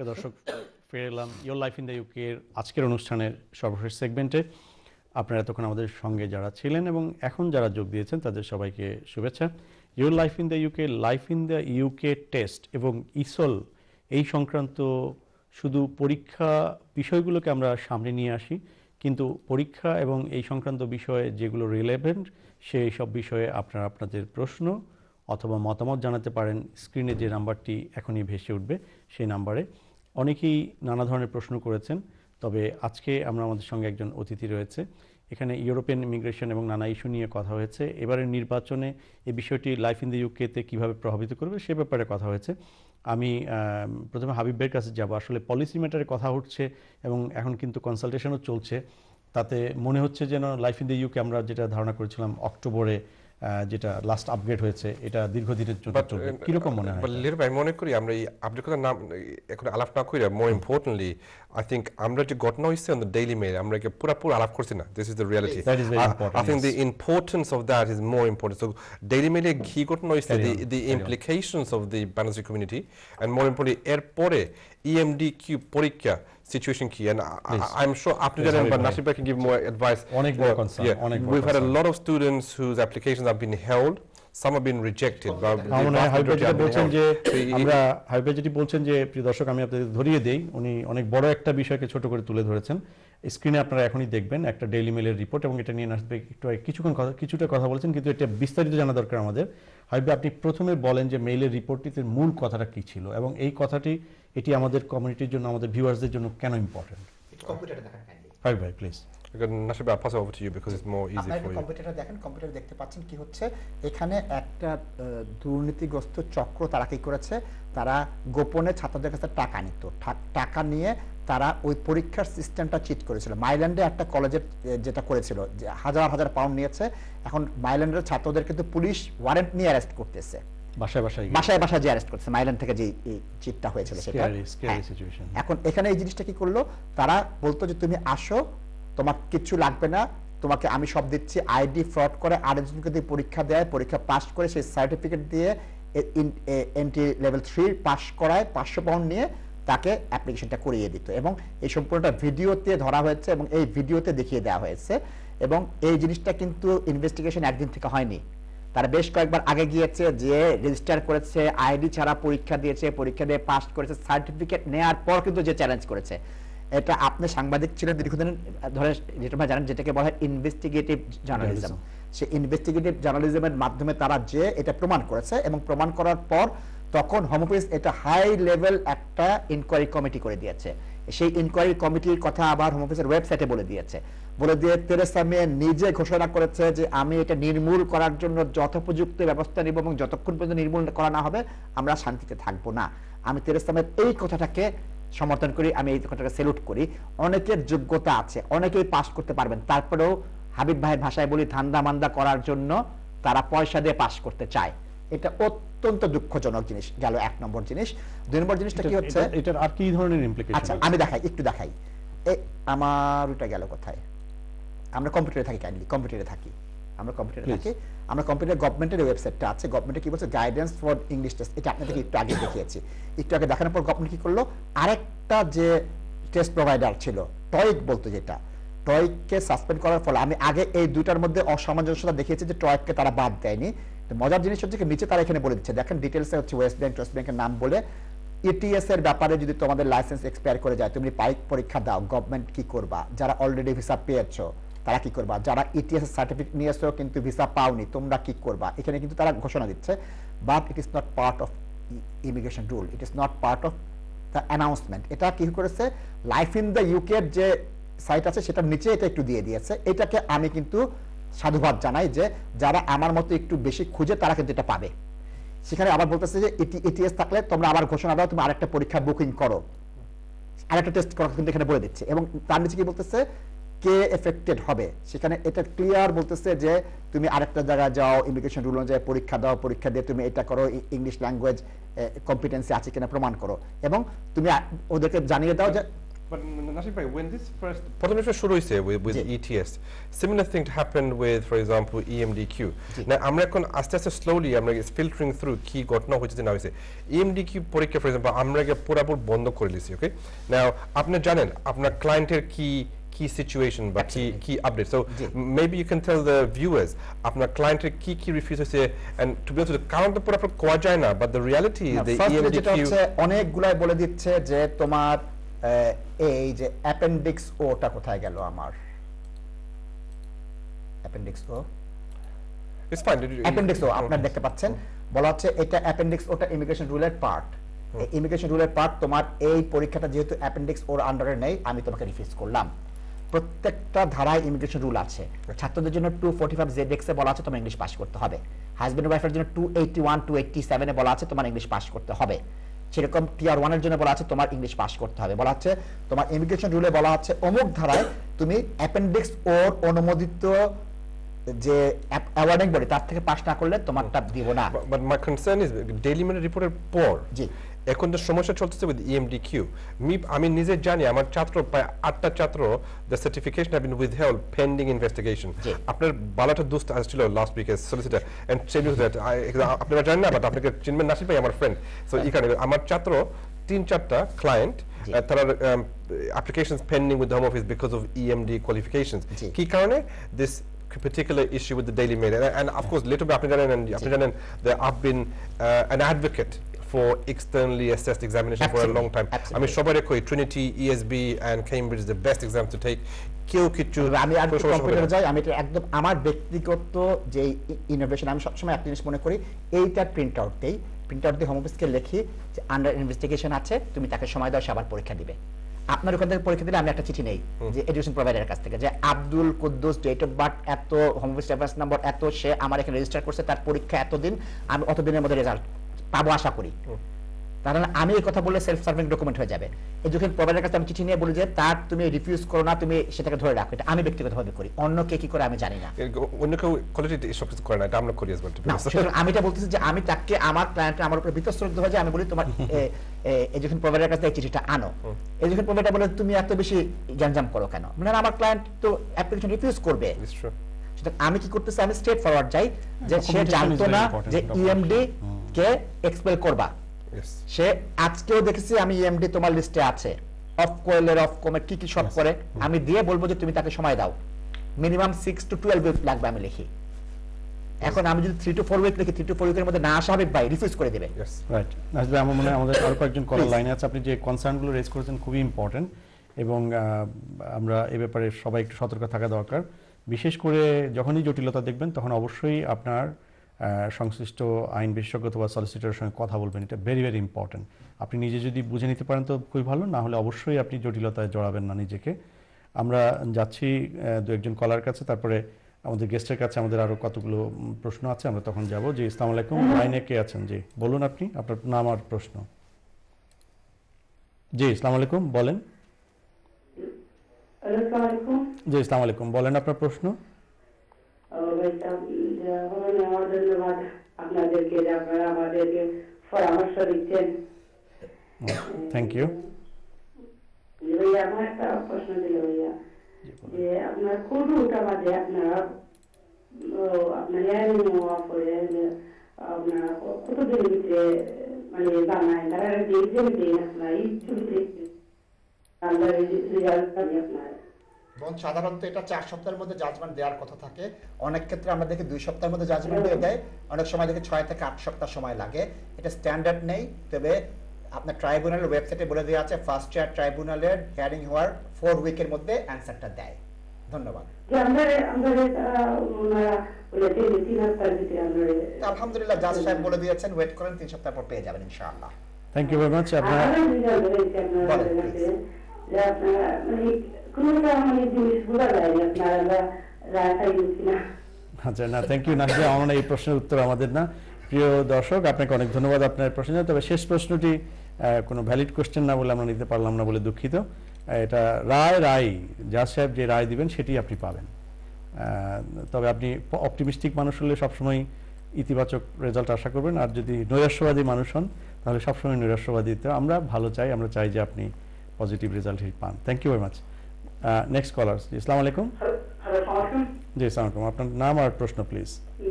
প্রিয় দর্শক ফিরে এলাম ইয়োর লাইফ ইন দ্য এর আজকের অনুষ্ঠানের সর্বশেষ সেগমেন্টে আপনারা এতক্ষণ আমাদের সঙ্গে যারা ছিলেন এবং এখন যারা যোগ দিয়েছেন তাদের সবাইকে শুভেচ্ছা your life in the UK life in the UK test এবং ইসল e এই সংক্রান্ত শুধু পরীক্ষা বিষয়গুলোকে আমরা সামনে নিয়ে আসি কিন্তু পরীক্ষা এবং এই সংক্রান্ত বিষয়ে যেগুলো রিলেভেন্ট সেই সব বিষয়ে আপনারা আপনাদের প্রশ্ন অথবা মতামত জানাতে পারেন স্ক্রিনে যে নাম্বারটি এখনই ভেসে উঠবে সেই নাম্বারে অনেকেই নানা ধরনের প্রশ্ন করেছেন তবে আজকে আমরা আমাদের সঙ্গে একজন অতিথি রয়েছে এখানে ইউরোপিয়ান ইমিগ্রেশন এবং নানা ইস্যু নিয়ে কথা হয়েছে এবারের নির্বাচনে এই বিষয়টি লাইফ ইন দ্য ইউকেতে কীভাবে প্রভাবিত করবে সে ব্যাপারে কথা হয়েছে আমি প্রথমে হাবিবের কাছে যাব আসলে পলিসি ম্যাটারে কথা হচ্ছে এবং এখন কিন্তু কনসালটেশনও চলছে তাতে মনে হচ্ছে যেন লাইফ ইন দ্য ইউকে আমরা যেটা ধারণা করেছিলাম অক্টোবরে যেটা লাস্ট আপগ্রেড হয়েছে এটা দীর্ঘদিনের জন্য চলবে uh, কি রকম মনে হয় লির ভাই মনে করি আমরা এই আপডেট কথা নাম এখন আলাপ না কইরা মোর ইম্পর্টেন্টলি আই থিংক আমরা যে ঘটনা হইছে অন দ্য ডেইলি মেইল আমরা কি পুরো পুরো আলাপ করছি না this is the reality I think the importance of that is more important so Daily Mail মেলে ঘি ঘটনা হইছে the implications of the Bangladeshi community and more importantly এর পরে EMD কিউব পরীক্ষা situation key and I, I'm sure after that but Nasib can give more advice অনেক বড় concern yeah, অনেক we've had a lot of students whose applications have been held some have been rejected বলছেন যে আমরা হাইপে যেটি বলছেন যে প্রিয় দর্শক আমি আপনাদের ধরিয়ে দেই উনি অনেক বড় একটা বিষয়কে ছোট করে তুলে ধরেছেন স্ক্রিনে আপনারা এখনই দেখবেন একটা ডেইলি মেলের রিপোর্ট এবং এটা নিয়ে আসবে একটু কিছুক্ষণ কথা কিছুটা কথা বলছেন কিন্তু এটা বিস্তারিত জানা দরকার আমাদের হাবিব আপনি প্রথমে বলেন যে মেইলের রিপোর্টটিতে মূল কথাটা কী ছিল এবং এই কথাটি এটি আমাদের কমিউনিটির জন্য আমাদের ভিউয়ার্সদের জন্য কেন ইম্পর্টেন্ট কম্পিউটারে দেখান হাবিব ভাই প্লিজ দেখেন দেখতে পাচ্ছেন কি হচ্ছে এখানে একটা দুর্নীতিগ্রস্ত চক্র তারা কি করেছে তারা গোপনে ছাত্রদের কাছে টাকা নিত টাকা নিয়ে তারা ওই পরীক্ষার সিস্টেমটা চিট করেছিল মাইল্যান্ডে একটা যেটা করেছিল যে হাজার হাজার পাউন্ড নিয়েছে এখন মাইল্যান্ডের ছাত্রদের কিন্তু পুলিশ ওয়ারেন্ট নিয়ে অ্যারেস্ট করতেছে বাসায় বাসায় বাসায় বাসায় যে অ্যারেস্ট করছে মাইল্যান্ড থেকে যে চিটটা হয়েছিল সেটা হ্যাঁ। এখন এখানে এই জিনিসটা কি করলো তারা বলতো যে তুমি আসো তোমাকে কিছু লাগবে না তোমাকে আমি সব দিচ্ছি আইডি ফ্রড করে আরেকজনকে দিয়ে পরীক্ষা দেয় পরীক্ষা পাস করে সেই সার্টিফিকেট দিয়ে এন্ট্রি লেভেল থ্রি পাস করায় পাঁচশো পাউন্ড নিয়ে তাকে অ্যাপ্লিকেশনটা করিয়ে দিত এবং এই সম্পূর্ণটা ভিডিওতে ধরা হয়েছে এবং এই ভিডিওতে দেখিয়ে দেওয়া হয়েছে এবং এই জিনিসটা কিন্তু ইনভেস্টিগেশন একদিন থেকে হয়নি তারা বেশ কয়েকবার আগে গিয়েছে যে রেজিস্টার করেছে আইডি ছাড়া পরীক্ষা দিয়েছে পরীক্ষা দিয়ে পাস করেছে সার্টিফিকেট নেওয়ার পর কিন্তু যে চ্যালেঞ্জ করেছে এটা আপনি সাংবাদিক ছিলেন দীর্ঘদিন ধরে যেটা জানেন যেটাকে বলা হয় ইনভেস্টিগেটিভ জার্নালিজম সে ইনভেস্টিগেটিভ জার্নালিজমের মাধ্যমে তারা যে এটা প্রমাণ করেছে এবং প্রমাণ করার পর তখন হোমোপ্রিস এটা হাই লেভেল একটা ইনকোয়ারি কমিটি করে দিয়েছে সেই ইনকোয়ারি কমিটির কথা আবার হোমোপ্রিসের ওয়েবসাইটে বলে দিয়েছে বলে দিয়ে তেরেসা মেয়ে নিজে ঘোষণা করেছে যে আমি এটা নির্মূল করার জন্য যথোপযুক্ত ব্যবস্থা নিব এবং যতক্ষণ পর্যন্ত নির্মূল করা না হবে আমরা শান্তিতে থাকবো না আমি তেরেসা মের এই কথাটাকে সমর্থন করি আমি এই কথাটা সেলুট করি অনেকের যোগ্যতা আছে অনেকেই পাস করতে পারবেন তারপরেও হাবিব ভাইয়ের ভাষায় বলি ধান্দা মান্দা করার জন্য তারা পয়সা দিয়ে পাস করতে চায় এটা অত্যন্ত দুঃখজনক জিনিস গেল এক নম্বর জিনিস দুই নম্বর জিনিসটা কি হচ্ছে এটার আর কি ধরনের ইমপ্লিকেশন আচ্ছা আমি দেখাই একটু দেখাই এ আমার ওটা গেল কোথায় আমরা কম্পিউটারে থাকি কাইন্ডলি কম্পিউটারে থাকি আমরা কম্পিউটারটাকে আমরা কম্পিউটার গভর্নমেন্টের ওয়েবসাইটটা আছে গভর্নমেন্টে কি বলছে গাইডেন্স ফর ইংলিশ টেস্ট এটা আপনাদেরকে একটু আগে দেখিয়েছি একটু আগে দেখানোর পর গভর্নমেন্ট কি করলো আরেকটা যে টেস্ট প্রোভাইডার ছিল টয়েক বলতো যেটা টয়েককে সাসপেন্ড করার ফলে আমি আগে এই দুটার মধ্যে অসামঞ্জস্যতা দেখিয়েছি যে টয়েককে তারা বাদ দেয়নি মজার জিনিস হচ্ছে নিচে তারা এখানে বলে দিচ্ছে দেখেন ডিটেলসে হচ্ছে ওয়েস্ট ব্যাংক ওয়েস্ট ব্যাংকের নাম বলে এটিএস e এর ব্যাপারে যদি তোমাদের লাইসেন্স এক্সপায়ার করে যায় তুমি পাইক পরীক্ষা দাও গভর্নমেন্ট কি করবা যারা অলরেডি ভিসা পেয়েছো তারা কি করবা যারা ইটিএস সার্টিফিকেট নিয়েছো কিন্তু ভিসা পাওনি তোমরা কি করবা এখানে কিন্তু তারা ঘোষণা দিচ্ছে but it is not part of immigration rule it is not part of the announcement এটা কি করেছে লাইফ ইন দ্য ইউকের যে সাইট আছে সেটার নিচে এটা একটু দিয়ে দিয়েছে এটাকে আমি কিন্তু সাধুবাদ জানাই যে যারা আমার মতো একটু বেশি খুঁজে তারা কিন্তু এটা পাবে সেখানে আবার বলতেছে যে এটি e ইটিএস e থাকলে তোমরা আবার ঘোষণা দাও তুমি আরেকটা পরীক্ষা বুকিং করো আরেকটা টেস্ট করা কিন্তু এখানে বলে দিচ্ছে এবং তার নিচে কি বলতেছে কে এফেক্টেড হবে সেখানে এটা ক্লিয়ার বলতেছে যে তুমি আরেকটা জায়গায় যাও ইমিগ্রেশন রুল অনুযায়ী পরীক্ষা দাও পরীক্ষা দিয়ে তুমি এটা করো ইংলিশ ল্যাঙ্গুয়েজ কম্পিটেন্সি আছে কিনা প্রমাণ করো এবং তুমি ওদেরকে জানিয়ে দাও যে But Bhai, when this first, with, ETS, similar thing happened with, for example, EMDQ. Now, আস্তে আস্তে আমরা filtering through EMDQ for example, বন্ধ করে দিয়েছি, okay? Now, আপনি জানেন আপনার ক্লায়েন্টের কি কি সিচুয়েশন বা কি কি update so maybe you can tell the viewers আপনার ক্লায়েন্টের কি কি রিফিউজ হয়েছে এন্ড টু বি অনেস্ট কারণ তো পুরো কোয়া যায় না but the reality the EMD হচ্ছে অনেকগুলাই বলে দিচ্ছে যে তোমার এই যে অ্যাপেন্ডিক্স ওটা কোথায় গেল আমার অ্যাপেন্ডিক্স ও ইটস ফাইন অ্যাপেন্ডিক্স ও আপনারা mm-hmm. দেখতে পাচ্ছেন বলা হচ্ছে এটা অ্যাপেন্ডিক্স ওটা ইমিগ্রেশন রুলের পার্ট ইমিগ্রেশন রুলের পার্ট তোমার এই পরীক্ষাটা যেহেতু অ্যাপেন্ডিক্স ওর আন্ডারে নেই আমি তোমাকে রিফিউজ করলাম প্রত্যেকটা ধারায় ইমিগ্রেশন রুল আছে ছাত্রদের জন্য টু ফোর্টি ফাইভ জেড এক্সে বলা আছে তোমার ইংলিশ পাস করতে হবে হাজব্যান্ড ওয়াইফের জন্য two eighty one two eighty সেভেনে বলা আছে তোমার ইংলিশ পাস করতে হবে সেরকম টিয়ার ওয়ানের জন্য বলা আছে তোমার ইংলিশ পাস করতে হবে বলা আছে তোমার ইমিগ্রেশন রুলে বলা আছে অমুক ধারায় তুমি অ্যাপেন্ডিক্স ওর অনুমোদিত যে অ্যাওয়ার্ডিং বডি তার থেকে পাস না করলে তোমারটা দিব না but my concern is daily minute রিপোর্টের পর জি এখন যে সমস্যা চলতেছে উইথ ইএমডি কিউ আমি নিজে জানি আমার ছাত্র প্রায় আটটা ছাত্র the certification have been withheld pending investigation আপনার বালাটা দুস্ত আসছিল লাস্ট উইকে solicitor and same you that আপনারা জানেন না বাট আপনাকে চিনবেন নাসির ভাই আমার ফ্রেন্ড সো ই কারণে আমার ছাত্র তিন চারটা ক্লায়েন্ট তারা um, applications pending with the Home Office because of EMD qualifications. কি কারণে this particular issue with the Daily Mail. And, and of course, Little আপনি and আপনি জানেন I've been uh, an advocate for externally assessed examination Absolutely. for a long time. Absolutely. I mean, সবাই Koi, Trinity, ESB and Cambridge is the best exam to take. আমি আর কম্পিউটারে যাই আমি এটা একদম আমার ব্যক্তিগত যে ইনোভেশন আমি সবসময় একটা জিনিস মনে করি এইটার প্রিন্ট আউট দেই প্রিন্ট আউট দিয়ে হোম অফিসকে যে আন্ডার ইনভেস্টিগেশন আছে তুমি তাকে সময় দাও সে আবার পরীক্ষা দিবে আপনার ওখান থেকে পরীক্ষা দিলে আমি একটা চিঠি নেই যে এডুকেশন প্রোভাইডারের কাছ থেকে যে Abdul Quddus date of birth এত হোম রেফারেন্স নাম্বার এত সে আমার এখানে রেজিস্টার করছে তার পরীক্ষা এতদিন আমি অতদিনের মধ্যে রেজাল্ট পাবো আশা করি তাহলে মানে আমি এই কথা বলে সেলফ সার্ভিং ডকুমেন্ট হয়ে যাবে এডুকেশন প্রোভাইডার কাছে আমি চিঠি নিয়ে বলি যে তার তুমি রিফিউজ করো না তুমি সেটাকে ধরে রাখো এটা আমি ব্যক্তিগতভাবে করি অন্য কে কি করে আমি জানি না অন্য কেউ কলেজে এই সব কিছু করে না এটা আমরা করি আমি এটা বলতেছি যে আমি তাকে আমার ক্লায়েন্টের আমার উপরে বিতশ্রদ্ধ হয়ে যায় আমি বলি তোমার এডুকেশন প্রোভাইডার কাছে এই চিঠিটা আনো এডুকেশন প্রোভাইডার বলে তুমি এত বেশি গ্যাঞ্জাম করো কেন মানে আমার ক্লায়েন্ট তো অ্যাপ্লিকেশন রিফিউজ করবে আমি কি করতেছি আমি স্ট্রেট ফরওয়ার্ড যাই হ্যাঁ, যে সে জানতো না যে ইএমডি e কে এক্সপেল করবা সে আজকেও দেখেছি আমি এমডি e তোমার লিস্টে আছে অফ কোয়েলের অফ কমে কি কি সব করে আমি দিয়ে বলবো যে তুমি তাকে সময় দাও minimum six to twelve week লাগবে আমি লিখি এখন আমি যদি থ্রি টু ফোর উইক লিখি থ্রি টু ফোর উইকের মধ্যে না আসা হবে ভাই রিফিউজ করে দেবে রাইট আসলে আমার মনে হয় আমাদের আরো কয়েকজন কল লাইনে আছে আপনি যে কনসার্নগুলো রেজ করেছেন খুবই ইম্পর্টেন্ট এবং আমরা এ ব্যাপারে সবাই একটু সতর্ক থাকা দরকার বিশেষ করে যখনই জটিলতা দেখবেন তখন অবশ্যই আপনার সংশ্লিষ্ট আইন বিশেষজ্ঞ অথবা সলিসিটারের সঙ্গে কথা বলবেন এটা ভেরি ভেরি ইম্পর্ট্যান্ট আপনি নিজে যদি বুঝে নিতে পারেন তো খুবই ভালো না হলে অবশ্যই আপনি জটিলতায় জড়াবেন না নিজেকে আমরা যাচ্ছি দু একজন কলার কাছে তারপরে আমাদের গেস্টের কাছে আমাদের আরও কতগুলো প্রশ্ন আছে আমরা তখন যাব যে ইসলাম আলাইকুম লাইনে কে আছেন জি বলুন আপনি আপনার নাম আর প্রশ্ন জি ইসলাম আলাইকুম বলেন জি ইসলাম আলাইকুম বলেন আপনার প্রশ্ন জয় নেওয়ার ধন্যবাদ আপনাদেরকে যে আপনারা আমাদেরকে পরামর্শ দিচ্ছেন থ্যাংক ইউ ভাইয়া আমার একটা প্রশ্ন ছিল ভাইয়া যে আপনার কোন রুটা মাঝে আপনারা আপনার ল্যান্ড নেওয়া পরে আপনারা কতদিন ভিতরে মানে বানায় তারা দেখবেন আপনার ইচ্ছুক দেখবেন আপনার রেজাল্ট আপনার এবং সাধারণত এটা চার সপ্তাহের মধ্যে জাজমেন্ট দেওয়ার কথা থাকে অনেক ক্ষেত্রে আমরা দেখি দুই সপ্তাহের মধ্যে জাজমেন্ট দিয়ে দেয় অনেক সময় দেখি ছয় থেকে আট সপ্তাহ সময় লাগে এটা স্ট্যান্ডার্ড নেই তবে আপনার ট্রাইব্যুনালের ওয়েবসাইটে বলে দেওয়া আছে ফার্স্ট ইয়ার ট্রাইব্যুনালের হিয়ারিং হওয়ার ফোর উইকের মধ্যে অ্যান্সারটা দেয় ধন্যবাদ আলহামদুলিল্লাহ জাজ সাহেব বলে দিয়েছেন ওয়েট করেন তিন সপ্তাহ পর পেয়ে যাবেন ইনশাআল্লাহ থ্যাংক ইউ ভেরি মাচ আপনার আচ্ছা না থ্যাংক ইউ এই প্রশ্নের উত্তর আমাদের না প্রিয় দর্শক আপনাকে অনেক ধন্যবাদ আপনার প্রশ্নের তবে শেষ প্রশ্নটি কোনো ভ্যালিড না বলে আমরা নিতে পারলাম না বলে দুঃখিত এটা রায় রায় সাহেব যে রায় দিবেন সেটি আপনি পাবেন তবে আপনি অপটিমিস্টিক মানুষ হলে সবসময় ইতিবাচক রেজাল্ট আশা করবেন আর যদি নৈরাস্যবাদী মানুষ হন তাহলে সবসময় নৈরাস্যবাদী আমরা ভালো চাই আমরা চাই যে আপনি পজিটিভ রেজাল্ট পান thank you very much next caller জি আসসালামু আলাইকুম জি সালামালাইকুম আপনার নাম আর প্রশ্ন প্লিজ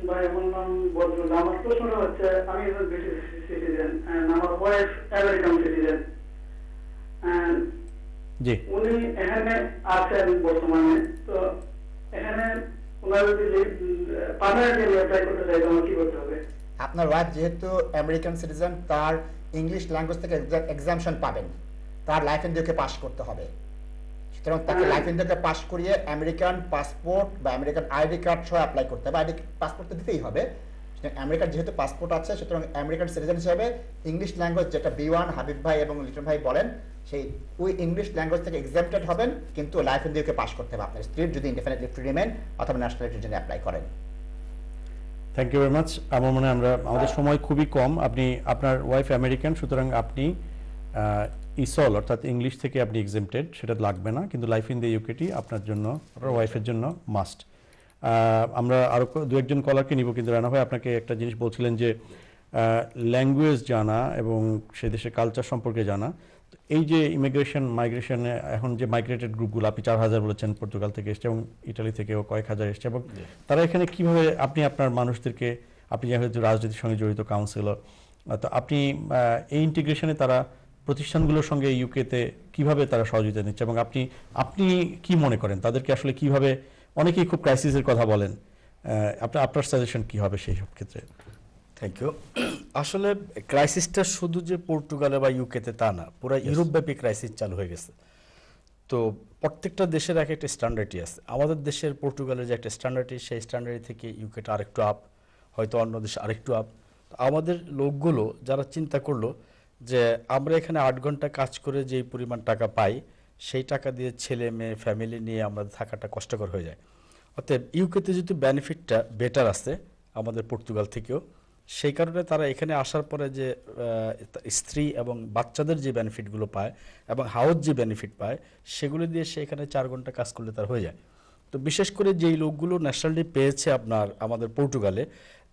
ভাই আমার নাম বদরুল আমার প্রশ্ন হচ্ছে আমি একজন ব্রিটিশ সিটিজেন আমার আমেরিকান সিটিজেন জি উনি এখানে আছেন বর্তমানে তো এখানে ওনার যদি পার্মানেন্ট অ্যাপ্লাই করতে চাই তাহলে কি করতে হবে আপনার ওয়াইফ যেহেতু আমেরিকান সিটিজেন তার ইংলিশ ল্যাঙ্গুয়েজ থেকে এক্সামশন পাবেন তার লাইফ ইন পাস করতে হবে কারণ তাকে লাইফ ইন্ডিয়াতে পাস করিয়ে আমেরিকান পাসপোর্ট বা আমেরিকান আইডি কার্ড সহ অ্যাপ্লাই করতে হবে আইডি পাসপোর্ট তো দিতেই হবে আমেরিকার যেহেতু পাসপোর্ট আছে সুতরাং আমেরিকান সিটিজেন হিসাবে ইংলিশ ল্যাঙ্গুয়েজ যেটা বি ওয়ান হাবিব ভাই এবং লিটন ভাই বলেন সেই ওই ইংলিশ ল্যাঙ্গুয়েজ থেকে এক্সামটেড হবেন কিন্তু লাইফ ইন্ডিয়াকে পাস করতে হবে আপনার স্ত্রীর যদি ইন্ডিপেন্ডেন্ট লিভ রিমেন অথবা ন্যাশনালিটির জন্য অ্যাপ্লাই করেন থ্যাংক ইউ ভেরি মাচ আমার মনে হয় আমরা আমাদের সময় খুবই কম আপনি আপনার ওয়াইফ আমেরিকান সুতরাং আপনি ইসল অর্থাৎ ইংলিশ থেকে আপনি এক্সেমটেড সেটা লাগবে না কিন্তু লাইফ ইন দ্য ইউকেটি আপনার জন্য আপনার ওয়াইফের জন্য মাস্ট আমরা আরও দু একজন কলারকে নিব কিন্তু রানা ভাই আপনাকে একটা জিনিস বলছিলেন যে ল্যাঙ্গুয়েজ জানা এবং সে দেশের কালচার সম্পর্কে জানা এই যে ইমিগ্রেশন মাইগ্রেশনে এখন যে মাইগ্রেটেড গ্রুপগুলো আপনি চার হাজার বলেছেন পর্তুগাল থেকে এসছে এবং ইটালি থেকেও কয়েক হাজার এসছে এবং তারা এখানে কীভাবে আপনি আপনার মানুষদেরকে আপনি যেহেতু রাজনীতির সঙ্গে জড়িত কাউন্সিলর তো আপনি এই ইন্টিগ্রেশনে তারা প্রতিষ্ঠানগুলোর সঙ্গে ইউকেতে কিভাবে তারা সহযোগিতা নিচ্ছে এবং আপনি আপনি কি মনে করেন তাদেরকে আসলে কিভাবে অনেকেই খুব ক্রাইসিসের কথা বলেন আপনার আপনার সাজেশন কি হবে সেই সব ক্ষেত্রে থ্যাংক ইউ আসলে ক্রাইসিসটা শুধু যে পর্তুগালে বা ইউকেতে তা না পুরো ইউরোপব্যাপী ক্রাইসিস চালু হয়ে গেছে তো প্রত্যেকটা দেশের এক একটা স্ট্যান্ডার্ডই আছে আমাদের দেশের পর্তুগালের যে একটা স্ট্যান্ডার্ডই সেই স্ট্যান্ডার্ড থেকে ইউকেটা আরেকটু আপ হয়তো অন্য দেশে আরেকটু আপ আমাদের লোকগুলো যারা চিন্তা করলো যে আমরা এখানে আট ঘন্টা কাজ করে যেই পরিমাণ টাকা পাই সেই টাকা দিয়ে ছেলে মেয়ে ফ্যামিলি নিয়ে আমাদের থাকাটা কষ্টকর হয়ে যায় অর্থাৎ ইউকেতে যেহেতু বেনিফিটটা বেটার আছে আমাদের পর্তুগাল থেকেও সেই কারণে তারা এখানে আসার পরে যে স্ত্রী এবং বাচ্চাদের যে বেনিফিটগুলো পায় এবং হাউস যে বেনিফিট পায় সেগুলো দিয়ে সে এখানে চার ঘন্টা কাজ করলে তার হয়ে যায় তো বিশেষ করে যেই লোকগুলো ন্যাশনালি পেয়েছে আপনার আমাদের পর্তুগালে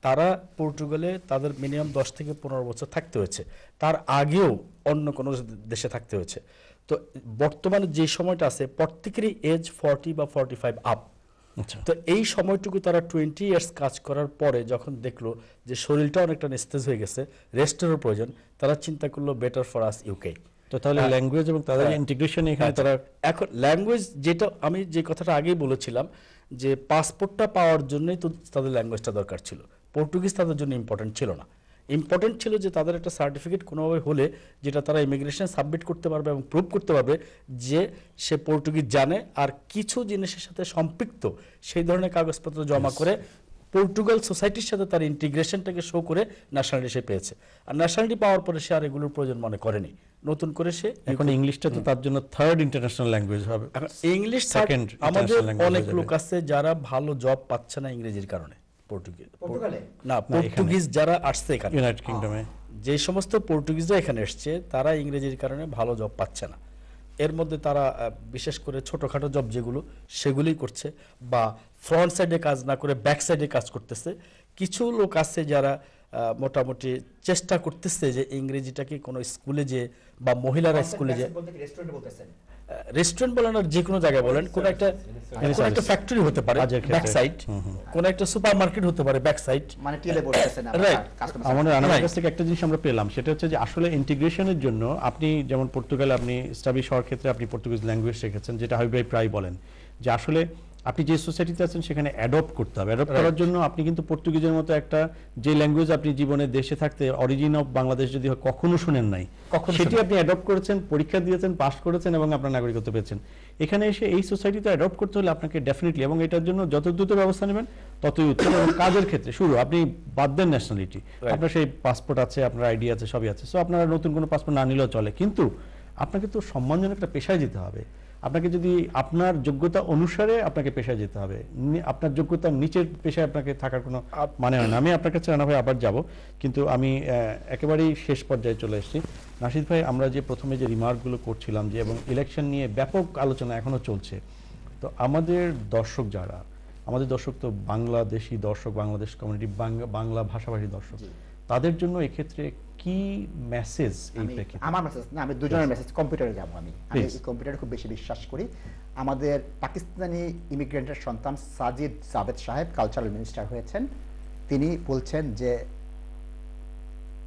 তারা পর্তুগালে তাদের মিনিমাম দশ থেকে পনেরো বছর থাকতে হয়েছে তার আগেও অন্য কোনো দেশে থাকতে হয়েছে তো বর্তমানে যে সময়টা আছে প্রত্যেকেরই এজ ফর্টি বা ফর্টি ফাইভ আপ তো এই সময়টুকু তারা টোয়েন্টি ইয়ার্স কাজ করার পরে যখন দেখলো যে শরীরটা অনেকটা নিস্তেজ হয়ে গেছে রেস্টেরও প্রয়োজন তারা চিন্তা করলো বেটার ফর আস ইউকে তো তাহলে ল্যাঙ্গুয়েজ এবং তাদের ইন্টিগ্রেশন হ্যাঁ। এখানে আচ্ছা। তারা এখন ল্যাঙ্গুয়েজ যেটা আমি যে কথাটা আগেই বলেছিলাম যে পাসপোর্টটা পাওয়ার জন্যই তো তাদের ল্যাঙ্গুয়েজটা দরকার ছিল পর্তুগিজ তাদের জন্য ইম্পর্টেন্ট ছিল না ইম্পর্টেন্ট ছিল যে তাদের একটা সার্টিফিকেট কোনোভাবে হলে যেটা তারা ইমিগ্রেশন সাবমিট করতে পারবে এবং প্রুভ করতে পারবে যে সে পর্তুগিজ জানে আর কিছু জিনিসের সাথে সম্পৃক্ত সেই ধরনের কাগজপত্র জমা করে পর্তুগাল সোসাইটির সাথে তার ইন্টিগ্রেশনটাকে শো করে ন্যাশনালিটি সে পেয়েছে আর ন্যাশনালিটি পাওয়ার পরে সে আর এগুলোর প্রয়োজন মনে করেনি নতুন করে সে এখন ইংলিশটা তো তার জন্য থার্ড ইন্টারন্যাশনাল ল্যাঙ্গুয়েজ হবে ইংলিশ সেকেন্ড আমাদের অনেক লোক আছে যারা ভালো জব পাচ্ছে না ইংরেজির কারণে না পর্তুগিজ যারা আসছে এখানে ইউনাইটেড কিংডমে যে সমস্ত পর্তুগিজরা এখানে এসছে তারা ইংরেজির কারণে ভালো জব পাচ্ছে না এর মধ্যে তারা বিশেষ করে ছোটোখাটো জব যেগুলো সেগুলি করছে বা ফ্রন্ট সাইডে কাজ না করে ব্যাক সাইডে কাজ করতেছে কিছু লোক আছে যারা মোটামুটি চেষ্টা করতেছে যে ইংরেজিটাকে কোনো স্কুলে যে বা মহিলারা স্কুলে যে রেস্টুরেন্ট বলেন আর যে কোনো জায়গায় বলেন কোন একটা কোন একটা ফ্যাক্টরি হতে পারে ব্যাক সাইড কোন একটা সুপারমার্কেট হতে পারে ব্যাক সাইড মানে বলতেছেন রাইট আমাদের থেকে একটা জিনিস আমরা পেলাম সেটা হচ্ছে যে আসলে ইন্টিগ্রেশনের জন্য আপনি যেমন পর্তুগালে আপনি স্টাবলিশ হওয়ার ক্ষেত্রে আপনি পর্তুগিজ ল্যাঙ্গুয়েজ শিখেছেন যেটা হাবিব ভাই প্রায় বলেন যে আসলে আপনি যে সোসাইটিতে আছেন সেখানে অ্যাডপ্ট করতে হবে অ্যাডপ্ট করার জন্য আপনি কিন্তু পর্তুগিজের মতো একটা যে ল্যাঙ্গুয়েজ আপনি জীবনে দেশে থাকতে অরিজিন অফ বাংলাদেশ যদি কখনো শুনেন নাই সেটি আপনি অ্যাডপ্ট করেছেন পরীক্ষা দিয়েছেন পাশ করেছেন এবং আপনার নাগরিকত্ব পেয়েছেন এখানে এসে এই সোসাইটিতে অ্যাডপ্ট করতে হলে আপনাকে ডেফিনেটলি এবং এটার জন্য যত দ্রুত ব্যবস্থা নেবেন ততই উত্তম এবং কাজের ক্ষেত্রে শুরু আপনি বাদ দেন ন্যাশনালিটি আপনার সেই পাসপোর্ট আছে আপনার আইডি আছে সবই আছে সো আপনারা নতুন কোনো পাসপোর্ট না নিলেও চলে কিন্তু আপনাকে তো সম্মানজনক একটা পেশায় যেতে হবে আপনাকে যদি আপনার যোগ্যতা অনুসারে আপনাকে পেশায় যেতে হবে আপনার যোগ্যতার নিচের পেশায় আপনাকে থাকার কোনো মানে হয় না আমি আপনার কাছে রানা ভাই আবার যাব কিন্তু আমি একেবারেই শেষ পর্যায়ে চলে এসেছি নাসিদ ভাই আমরা যে প্রথমে যে রিমার্কগুলো করছিলাম যে এবং ইলেকশন নিয়ে ব্যাপক আলোচনা এখনও চলছে তো আমাদের দর্শক যারা আমাদের দর্শক তো বাংলাদেশি দর্শক বাংলাদেশ কমিউনিটি বাংলা ভাষাভাষী দর্শক তাদের জন্য এক্ষেত্রে কি মেসেজ এই প্রেক্ষিতে আমার মেসেজ না আমি দুজনের মেসেজ কম্পিউটারে যাব আমি আমি কম্পিউটারে খুব বেশি বিশ্বাস করি আমাদের পাকিস্তানি ইমিগ্রেন্টের সন্তান সাজিদ সাবেদ সাহেব কালচারাল মিনিস্টার হয়েছেন তিনি বলছেন যে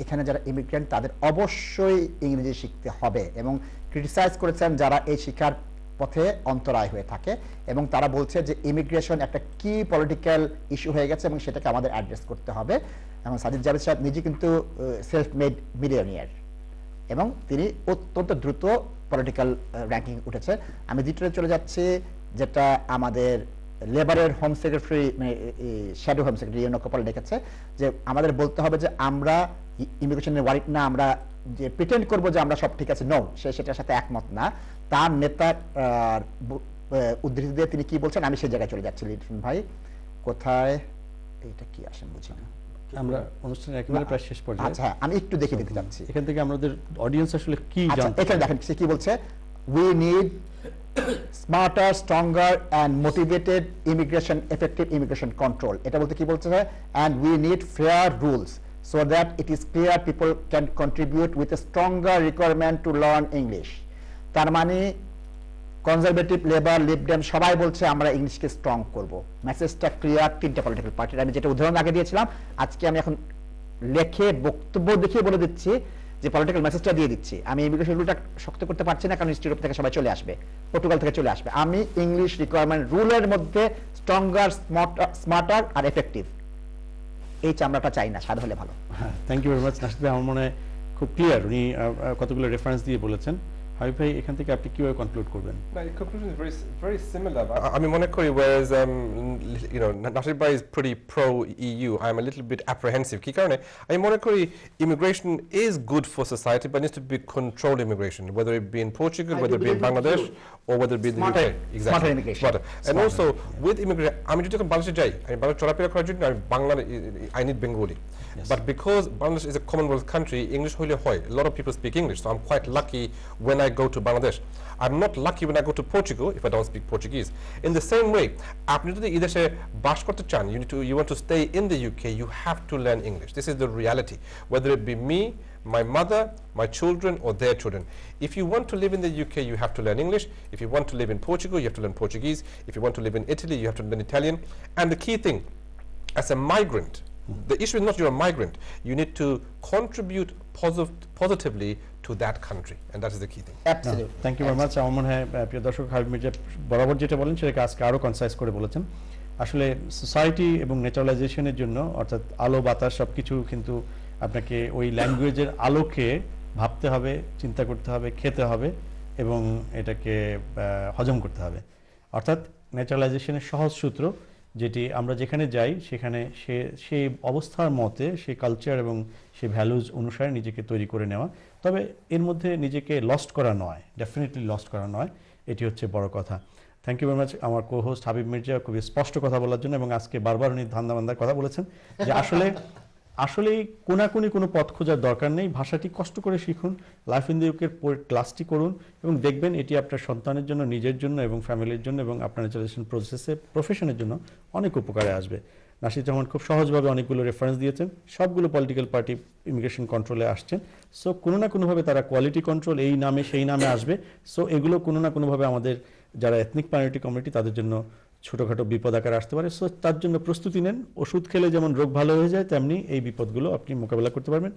এখানে যারা ইমিগ্রেন্ট তাদের অবশ্যই ইংরেজি শিখতে হবে এবং ক্রিটিসাইজ করেছেন যারা এই শিক্ষার পথে অন্তরায় হয়ে থাকে এবং তারা বলছে যে ইমিগ্রেশন একটা কি পলিটিক্যাল ইস্যু হয়ে গেছে এবং সেটাকে আমাদের অ্যাড্রেস করতে হবে এবং সাজিদ জাভেদ সাহেব নিজে কিন্তু সেলফ মেড মিলিয়নিয়ার এবং তিনি অত্যন্ত দ্রুত পলিটিক্যাল র্যাঙ্কিং উঠেছে আমি দ্বিতীয় চলে যাচ্ছি যেটা আমাদের লেবারের হোম সেক্রেটারি মানে শ্যাডো হোম সেক্রেটারি ইয়ন কপাল ডেকেছে যে আমাদের বলতে হবে যে আমরা ইমিগ্রেশনের ওয়ারিট না আমরা যে প্রিটেন্ড করব যে আমরা সব ঠিক আছে নো সে সেটার সাথে একমত না তার নেতার উদ্ধৃতি দিয়ে তিনি কি বলছেন আমি সেই জায়গায় চলে যাচ্ছি লিটন ভাই কোথায় এটা কি আসেন বুঝি না আমরা অনুষ্ঠানে একেবারে প্রায় শেষ পর্যায়ে আচ্ছা আমি একটু দেখে দিতে আচ্ছা, এখান থেকে আমাদের অডিয়েন্স আসলে কি আচ্ছা, জানতে দেখেন সে কি বলছে we need smarter stronger and motivated immigration effective immigration control এটা বলতে কি বলছে and we need fair rules so that it is clear people can contribute with a stronger requirement to learn English. তার মানে কনজারভেটিভ লেবার লিবডেম সবাই বলছে আমরা ইংলিশকে strong করব মেসেজটা ক্লিয়ার তিনটা পলিটিক্যাল পার্টির আমি যেটা উদাহরণ আগে দিয়েছিলাম আজকে আমি এখন লেখে বক্তব্য দেখিয়ে বলে দিচ্ছি যে পলিটিক্যাল মেসেজটা দিয়ে দিচ্ছি আমি ইমিগ্রেশন রুলটা শক্ত করতে পারছি না কারণ ইস্ট ইউরোপ থেকে সবাই চলে আসবে পর্তুগাল থেকে চলে আসবে আমি ইংলিশ রিকোয়ারমেন্ট রুলের মধ্যে স্ট্রঙ্গার স্মার্টার আর এফেক্টিভ এই চামড়াটা চাই না সাদা হলে ভালো thank you very much Nasid আমার মনে খুব ক্লিয়ার উনি কতগুলো রেফারেন্স দিয়ে বলেছেন can think of থেকে আপনি কিভাবে No, the conclusion is very very similar I mean, Monaco, whereas um, you know Nasir bhai is pretty pro EU I am a little bit apprehensive কি I mean, মনে immigration is good for society but needs to be controlled immigration whether it be in Portugal I whether it be in Bangladesh or whether it be in the UK exactly smarter immigration smarter. and smarter. also with immigration mean, you take বাংলাদেশে যাই আমি Bangla mean, করার জন্য আমি Bangla I need Bengali yes. but because Bangladesh is a commonwealth country English holy holy, a lot of people speak English so I'm quite lucky when I I go to Bangladesh. I'm not lucky when I go to Portugal if I don't speak Portuguese. In the same way, you need to you want to stay in the UK you have to learn English. This is the reality. Whether it be me, my mother, my children or their children. If you want to live in the UK you have to learn English. If you want to live in Portugal you have to learn Portuguese. If you want to live in Italy you have to learn Italian. And the key thing as a migrant the issue is not you're a migrant. You need to contribute posit positively to that country and that is the key thing absolutely thank you very much আমার মনে হয় প্রিয় দর্শক হাবিব মির্জা বরাবর যেটা বলেন সেটাকে আজকে আরো কনসাইজ করে বলেছেন আসলে সোসাইটি এবং নেচারালাইজেশনের জন্য অর্থাৎ আলো বাতাস সবকিছু কিন্তু আপনাকে ওই ল্যাঙ্গুয়েজের আলোকে ভাবতে হবে চিন্তা করতে হবে খেতে হবে এবং এটাকে হজম করতে হবে অর্থাৎ ন্যাচারালাইজেশনের সহজ সূত্র যেটি আমরা যেখানে যাই সেখানে সে সেই অবস্থার মতে সে কালচার এবং সে ভ্যালুজ অনুসারে নিজেকে তৈরি করে নেওয়া তবে এর মধ্যে নিজেকে লস্ট করা নয় ডেফিনেটলি লস্ট করা নয় এটি হচ্ছে বড় কথা থ্যাংক ইউ ভেরি মাচ আমার কো হোস্ট হাবিব মির্জা খুবই স্পষ্ট কথা বলার জন্য এবং আজকে বারবার উনি ধান্দা বান্দার কথা বলেছেন যে আসলে আসলে কোনাকুনি কোনো পথ খোঁজার দরকার নেই ভাষাটি কষ্ট করে শিখুন লাইফ ইন দি ইউকের ক্লাসটি করুন এবং দেখবেন এটি আপনার সন্তানের জন্য নিজের জন্য এবং ফ্যামিলির জন্য এবং আপনার এডুকেশন প্রসেসে প্রফেশনের জন্য অনেক উপকারে আসবে নাসির জামান খুব সহজভাবে অনেকগুলো রেফারেন্স দিয়েছেন সবগুলো পলিটিক্যাল পার্টি ইমিগ্রেশন কন্ট্রোলে আসছেন সো কোনো না কোনোভাবে তারা কোয়ালিটি কন্ট্রোল এই নামে সেই নামে আসবে সো এগুলো কোনো না কোনোভাবে আমাদের যারা এথনিক মাইনরিটি কমিউনিটি তাদের জন্য ছোটোখাটো বিপদ আকারে আসতে পারে সো তার জন্য প্রস্তুতি নেন ওষুধ খেলে যেমন রোগ ভালো হয়ে যায় তেমনি এই বিপদগুলো আপনি মোকাবেলা করতে পারবেন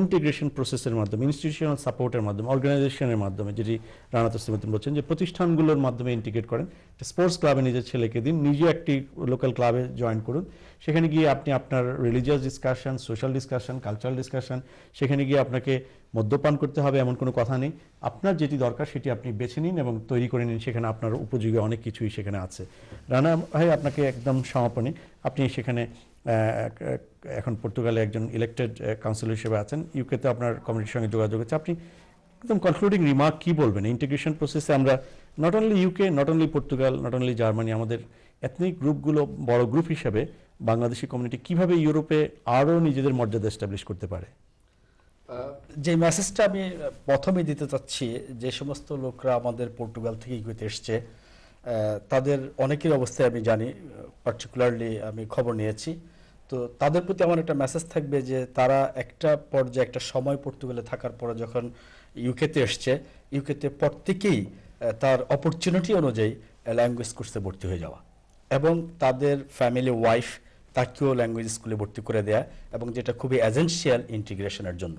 ইন্টিগ্রেশন প্রসেসের মাধ্যমে ইনস্টিটিউশনাল সাপোর্টের মাধ্যমে অর্গানাইজেশনের মাধ্যমে যেটি রানা তসলিমাদ্দিন বলছেন যে প্রতিষ্ঠানগুলোর মাধ্যমে ইন্টিগ্রেট করেন স্পোর্টস ক্লাবে নিজের ছেলেকে দিন নিজে একটি লোকাল ক্লাবে জয়েন করুন সেখানে গিয়ে আপনি আপনার religious discussion social discussion cultural discussion সেখানে গিয়ে আপনাকে মদ্যপান করতে হবে এমন কোনো কথা নেই আপনার যেটি দরকার সেটি আপনি বেছে নিন এবং তৈরি করে নিন সেখানে আপনার উপযোগী অনেক কিছুই সেখানে আছে রানা ভাই আপনাকে একদম সমাপনে আপনি সেখানে এখন পর্তুগালে একজন ইলেক্টেড কাউন্সিলর হিসেবে আছেন ইউকেতে আপনার কমিটির সঙ্গে যোগাযোগ আছে আপনি একদম কনক্লুডিং রিমার্ক কি বলবেন ইন্টিগ্রেশন প্রসেসে আমরা not only UK not only Portugal not only Germany আমাদের এথনিক গ্রুপগুলো বড় গ্রুপ হিসাবে বাংলাদেশি কমিউনিটি কিভাবে ইউরোপে আরও নিজেদের মর্যাদা এস্টাবলিশ করতে পারে যে মেসেজটা আমি প্রথমে দিতে চাচ্ছি যে সমস্ত লোকরা আমাদের পর্তুগাল থেকে ইউকেতে এসছে তাদের অনেকের অবস্থায় আমি জানি পার্টিকুলারলি আমি খবর নিয়েছি তো তাদের প্রতি আমার একটা মেসেজ থাকবে যে তারা একটা পর্যায়ে একটা সময় পর্তুগালে থাকার পরে যখন ইউকেতে এসছে ইউকেতে প্রত্যেকেই তার অপরচুনিটি অনুযায়ী ল্যাঙ্গুয়েজ কোর্সে ভর্তি হয়ে যাওয়া এবং তাদের ফ্যামিলি ওয়াইফ তাকেও ল্যাঙ্গুয়েজ স্কুলে ভর্তি করে দেয়া এবং যেটা খুবই এজেন্সিয়াল ইন্টিগ্রেশনের জন্য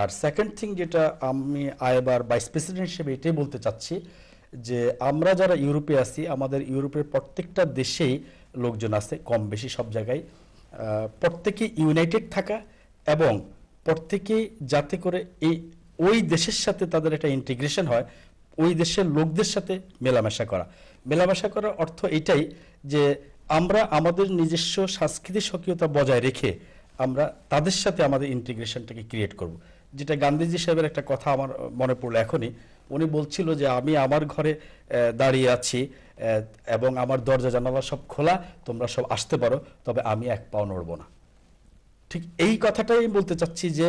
আর সেকেন্ড থিং যেটা আমি আয়বার ভাইস প্রেসিডেন্ট হিসেবে এটাই বলতে চাচ্ছি যে আমরা যারা ইউরোপে আছি আমাদের ইউরোপের প্রত্যেকটা দেশেই লোকজন আছে কম বেশি সব জায়গায় প্রত্যেকে ইউনাইটেড থাকা এবং প্রত্যেকে যাতে করে এই ওই দেশের সাথে তাদের একটা ইন্টিগ্রেশন হয় ওই দেশের লোকদের সাথে মেলামেশা করা মেলামেশা করার অর্থ এটাই যে আমরা আমাদের নিজস্ব সাংস্কৃতিক সক্রিয়তা বজায় রেখে আমরা তাদের সাথে আমাদের ইন্টিগ্রেশনটাকে ক্রিয়েট করব যেটা গান্ধীজি সাহেবের একটা কথা আমার মনে পড়লো এখনই উনি বলছিল যে আমি আমার ঘরে দাঁড়িয়ে আছি এবং আমার দরজা জানালা সব খোলা তোমরা সব আসতে পারো তবে আমি এক পাও নড়ব না ঠিক এই কথাটাই বলতে চাচ্ছি যে